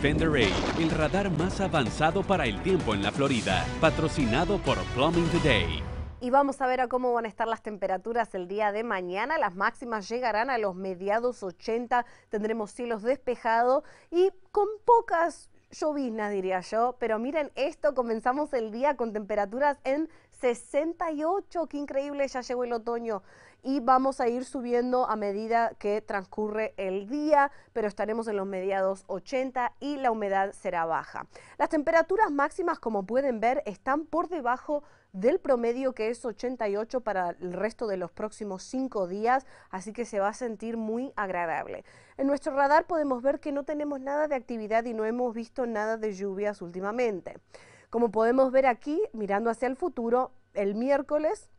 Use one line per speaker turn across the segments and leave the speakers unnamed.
Fender el radar más avanzado para el tiempo en la Florida, patrocinado por Plumbing Today. Y vamos a ver a cómo van a estar las temperaturas el día de mañana. Las máximas llegarán a los mediados 80, tendremos cielos despejados y con pocas Llovizna diría yo, pero miren esto, comenzamos el día con temperaturas en 68, qué increíble, ya llegó el otoño y vamos a ir subiendo a medida que transcurre el día, pero estaremos en los mediados 80 y la humedad será baja. Las temperaturas máximas, como pueden ver, están por debajo de del promedio que es 88 para el resto de los próximos cinco días, así que se va a sentir muy agradable. En nuestro radar podemos ver que no tenemos nada de actividad y no hemos visto nada de lluvias últimamente. Como podemos ver aquí, mirando hacia el futuro, el miércoles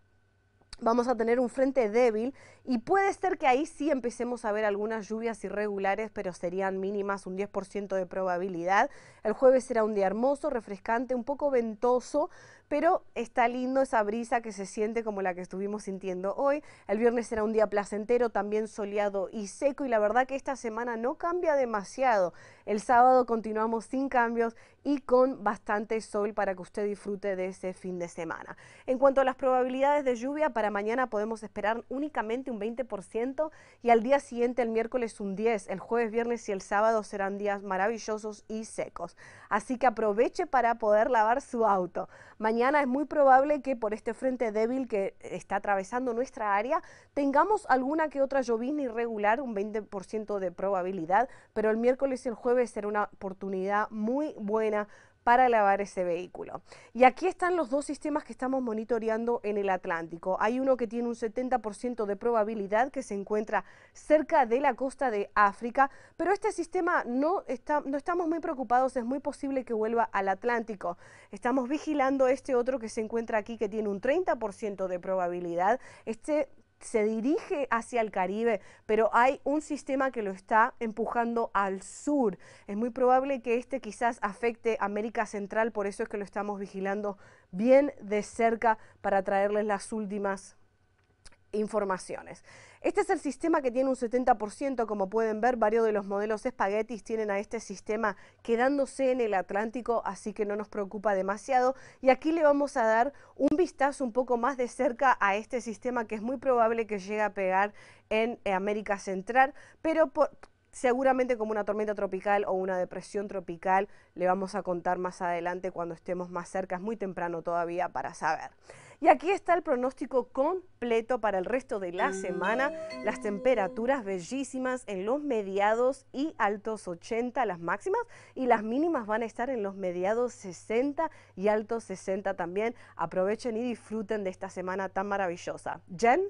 vamos a tener un frente débil y puede ser que ahí sí empecemos a ver algunas lluvias irregulares, pero serían mínimas, un 10% de probabilidad. El jueves será un día hermoso, refrescante, un poco ventoso, pero está lindo esa brisa que se siente como la que estuvimos sintiendo hoy. El viernes será un día placentero, también soleado y seco y la verdad que esta semana no cambia demasiado. El sábado continuamos sin cambios y con bastante sol para que usted disfrute de ese fin de semana. En cuanto a las probabilidades de lluvia para mañana podemos esperar únicamente un 20% y al día siguiente, el miércoles, un 10%. El jueves, viernes y el sábado serán días maravillosos y secos. Así que aproveche para poder lavar su auto. Mañana es muy probable que por este frente débil que está atravesando nuestra área tengamos alguna que otra llovizna irregular, un 20% de probabilidad, pero el miércoles y el jueves será una oportunidad muy buena para lavar ese vehículo. Y aquí están los dos sistemas que estamos monitoreando en el Atlántico. Hay uno que tiene un 70% de probabilidad que se encuentra cerca de la costa de África, pero este sistema no, está, no estamos muy preocupados, es muy posible que vuelva al Atlántico. Estamos vigilando este otro que se encuentra aquí que tiene un 30% de probabilidad. Este se dirige hacia el Caribe, pero hay un sistema que lo está empujando al sur. Es muy probable que este quizás afecte América Central, por eso es que lo estamos vigilando bien de cerca para traerles las últimas informaciones. Este es el sistema que tiene un 70%, como pueden ver, varios de los modelos espaguetis tienen a este sistema quedándose en el Atlántico, así que no nos preocupa demasiado. Y aquí le vamos a dar un vistazo un poco más de cerca a este sistema que es muy probable que llegue a pegar en América Central, pero por, seguramente como una tormenta tropical o una depresión tropical, le vamos a contar más adelante cuando estemos más cerca, es muy temprano todavía para saber. Y aquí está el pronóstico completo para el resto de la semana. Las temperaturas bellísimas en los mediados y altos 80, las máximas, y las mínimas van a estar en los mediados 60 y altos 60 también. Aprovechen y disfruten de esta semana tan maravillosa. Jen.